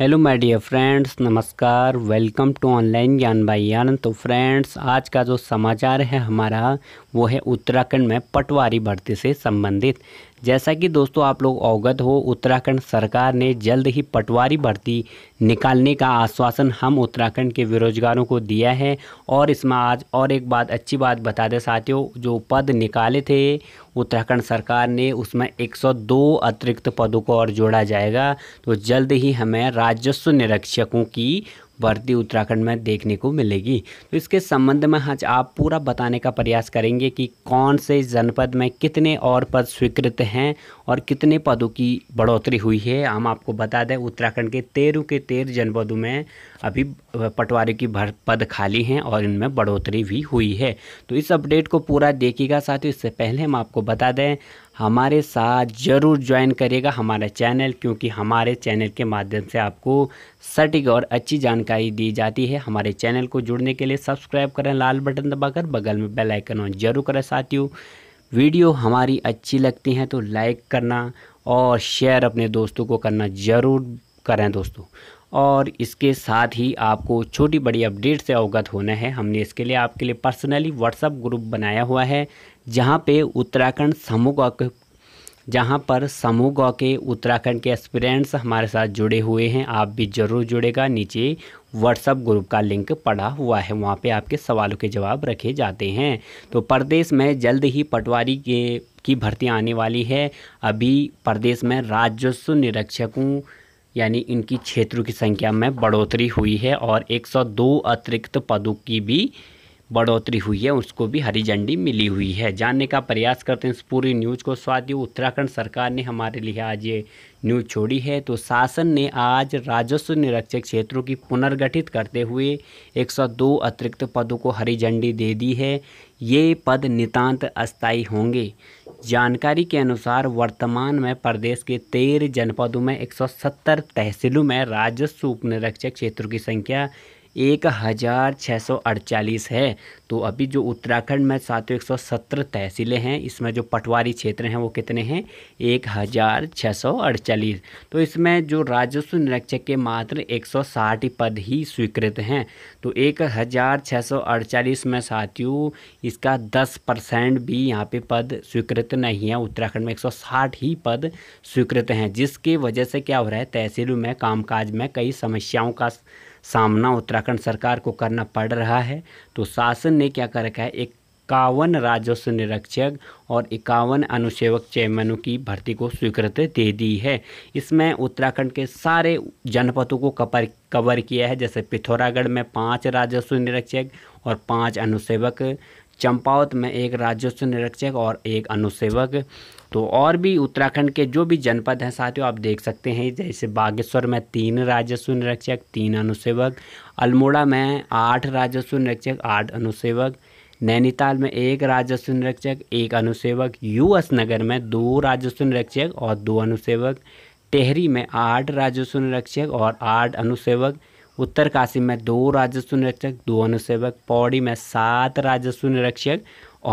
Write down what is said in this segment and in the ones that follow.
hello my dear friends नमस्कार welcome to online Gyan by Anand तो friends आज का जो समाचार है हमारा वो है उत्तराखंड में पटवारी भर्ती से संबंधित जैसा कि दोस्तों आप लोग अवगत हो उत्तराखंड सरकार ने जल्द ही पटवारी भर्ती निकालने का आश्वासन हम उत्तराखंड के बेरोजगारों को दिया है और इसमें आज और एक बात अच्छी बात बता दें साथियों जो पद निकाले थे उत्तराखंड सरकार ने उसमें 102 अतिरिक्त पदों को और जोड़ा जाएगा तो जल्द ही हमें राजस्व निरीक्षकों की वर्दी उत्तराखंड में देखने को मिलेगी तो इसके संबंध में आज आप पूरा बताने का प्रयास करेंगे कि कौन से जनपद में कितने और पद स्वीकृत हैं और कितने पदों की बढ़ोतरी हुई है हम आपको बता दें उत्तराखंड के तेरह के तेरह जनपदों में अभी पटवारी की भर पद खाली हैं और इनमें बढ़ोतरी भी हुई है तो इस अपडेट को पूरा देखिएगा साथ ही इससे पहले हम आपको बता दें हमारे साथ ज़रूर ज्वाइन करिएगा हमारा चैनल क्योंकि हमारे चैनल के माध्यम से आपको सटीक और अच्छी जानकारी दी जाती है हमारे चैनल को जुड़ने के लिए सब्सक्राइब करें लाल बटन दबाकर बगल में बेल आइकन ऑन जरूर करें साथियों वीडियो हमारी अच्छी लगती हैं तो लाइक करना और शेयर अपने दोस्तों को करना ज़रूर करें दोस्तों और इसके साथ ही आपको छोटी बड़ी अपडेट से अवगत होना है हमने इसके लिए आपके लिए पर्सनली व्हाट्सअप ग्रुप बनाया हुआ है जहाँ पे उत्तराखंड समूह के जहाँ पर समूह के उत्तराखंड के एक्सपीरियंट्स हमारे साथ जुड़े हुए हैं आप भी ज़रूर जुड़ेगा नीचे व्हाट्सअप ग्रुप का लिंक पड़ा हुआ है वहाँ पे आपके सवालों के जवाब रखे जाते हैं तो प्रदेश में जल्द ही पटवारी के की भर्ती आने वाली है अभी प्रदेश में राजस्व निरीक्षकों यानी इनकी क्षेत्रों की संख्या में बढ़ोतरी हुई है और 102 अतिरिक्त पदों की भी बढ़ोतरी हुई है उसको भी हरी झंडी मिली हुई है जानने का प्रयास करते हैं इस पूरी न्यूज़ को साथ उत्तराखंड सरकार ने हमारे लिए आज ये न्यूज़ छोड़ी है तो शासन ने आज राजस्व निरीक्षक क्षेत्रों की पुनर्गठित करते हुए 102 अतिरिक्त पदों को हरी झंडी दे दी है ये पद नितांत अस्थायी होंगे जानकारी के अनुसार वर्तमान में प्रदेश के तेरह जनपदों में एक तहसीलों में राजस्व उपनिरीक्षक क्षेत्रों की संख्या एक हज़ार छः सौ अड़चालीस है तो अभी जो उत्तराखंड में सात एक सौ सत्रह तहसीलें हैं इसमें जो पटवारी क्षेत्र हैं वो कितने हैं एक हज़ार छः सौ अड़चालीस तो इसमें जो राजस्व निरीक्षक के मात्र एक सौ साठ पद ही स्वीकृत हैं तो एक हज़ार छः सौ अड़चालीस में साथियों इसका दस परसेंट भी यहाँ पे पद स्वीकृत नहीं है उत्तराखंड में एक सौ साठ ही पद स्वीकृत हैं जिसकी वजह से क्या हो रहा है तहसीलों में कामकाज में कई समस्याओं का सामना उत्तराखंड सरकार को करना पड़ रहा है तो शासन ने क्या कर रखा है एक इक्यावन राजस्व निरीक्षक और इक्यावन अनुसेवक चेयरमैनों की भर्ती को स्वीकृति दे दी है इसमें उत्तराखंड के सारे जनपदों को कपर कवर किया है जैसे पिथौरागढ़ में पाँच राजस्व निरीक्षक और पाँच अनुसेवक चंपावत में एक राजस्व निरीक्षक और एक अनुसेवक तो और भी उत्तराखंड के जो भी जनपद हैं साथियों आप देख सकते हैं जैसे बागेश्वर में तीन राजस्व निरीक्षक तीन अनुसेवक अल्मोड़ा में आठ राजस्व निरीक्षक आठ अनुसेवक नैनीताल में एक राजस्व निरीक्षक एक अनुसेवक यूएस नगर में दो राजस्व निरीक्षक और दो अनुसेवक टेहरी में आठ राजस्व निरीक्षक और आठ अनुसेवक उत्तरकाशी में दो राजस्व निरीक्षक दो अनुसेवक पौड़ी में सात राजस्व निरीक्षक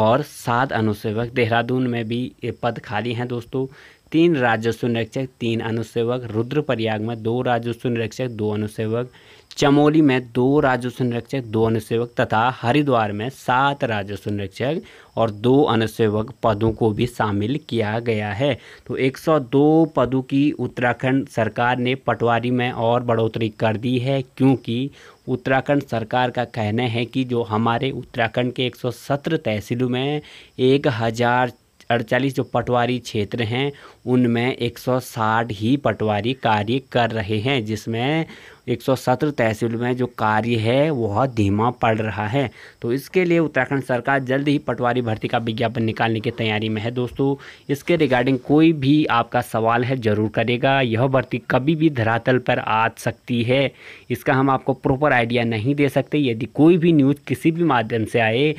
और सात अनुसेवक देहरादून में भी ये पद खाली हैं दोस्तों तीन राजस्व निरीक्षक तीन अनुसेवक रुद्रप्रयाग में दो राजस्व निरीक्षक दो अनुसेवक चमोली में दो राजस्व निरीक्षक दो अनुसेवक तथा हरिद्वार में सात राजस्व निरीक्षक और दो अनुसेवक पदों को भी शामिल किया गया है तो 102 पदों की उत्तराखंड सरकार ने पटवारी में और बढ़ोतरी कर दी है क्योंकि उत्तराखंड सरकार का कहना है कि जो हमारे उत्तराखंड के 117 तहसीलों में एक हज़ार अड़चालीस जो पटवारी क्षेत्र हैं उनमें 160 ही पटवारी कार्य कर रहे हैं जिसमें 117 तहसील में जो कार्य है वह धीमा पड़ रहा है तो इसके लिए उत्तराखंड सरकार जल्द ही पटवारी भर्ती का विज्ञापन निकालने की तैयारी में है दोस्तों इसके रिगार्डिंग कोई भी आपका सवाल है ज़रूर करेगा यह भर्ती कभी भी धरातल पर आ सकती है इसका हम आपको प्रॉपर आइडिया नहीं दे सकते यदि कोई भी न्यूज़ किसी भी माध्यम से आए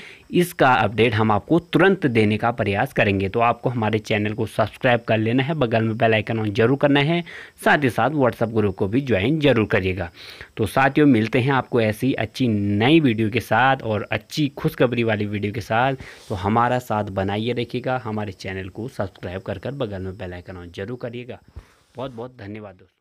इसका अपडेट हम आपको तुरंत देने का प्रयास करेंगे तो आपको हमारे चैनल को सब्सक्राइब कर लेना लेना है बगल में बेलाइकन ऑन जरूर करना है साथ ही साथ व्हाट्सअप ग्रुप को भी ज्वाइन जरूर करिएगा तो साथियों मिलते हैं आपको ऐसी अच्छी नई वीडियो के साथ और अच्छी खुशखबरी वाली वीडियो के साथ तो हमारा साथ बनाइए रखिएगा हमारे चैनल को सब्सक्राइब कर कर बगल में बेलाइकन ऑन जरूर करिएगा बहुत बहुत धन्यवाद दोस्तों